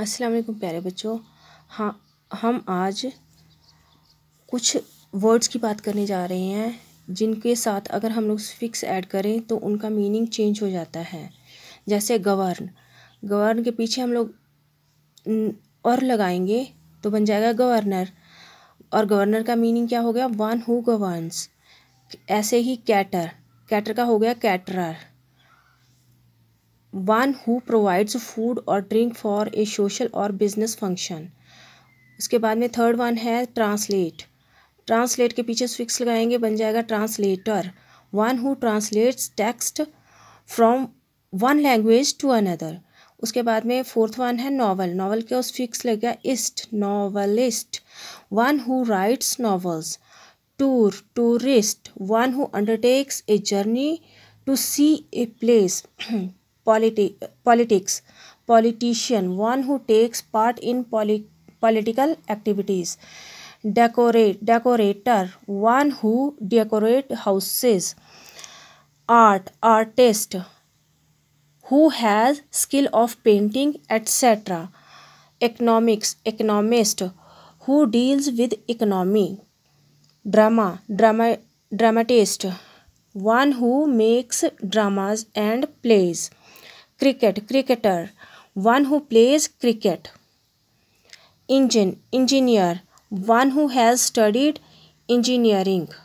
अस्सलाम वालेकुम प्यारे बच्चों हाँ हम आज कुछ वर्ड्स की बात करने जा रहे हैं जिनके साथ अगर हम लोग फिक्स ऐड करें तो उनका मीनिंग चेंज हो जाता है जैसे गवर्न गवर्न के पीछे हम लोग और लगाएंगे तो बन जाएगा गवर्नर और गवर्नर का मीनिंग क्या हो गया वन हु गवर्नस ऐसे ही कैटर कैटर का हो गया caterer one who provides food और ड्रिंक फॉर ए सोशल और बिजनेस फंक्शन उसके बाद में थर्ड वन है ट्रांसलेट ट्रांसलेट के पीछे स्विक्स लगाएंगे बन जाएगा translator one who translates text from one language to another उसके बाद में फोर्थ वन है नावल नावल के उस फिक्स लग गया ist novelist one who writes novels tour tourist one who undertakes a journey to see a place politi politics, politician, one who takes part in poli political activities. Decorate, decorator, one who decorate houses. Art, artist, who has skill of painting, etc. Economics, economist, who deals with economy. Drama, drama, dramatist, one who makes dramas and plays cricket cricketer one who plays cricket engine engineer one who has studied engineering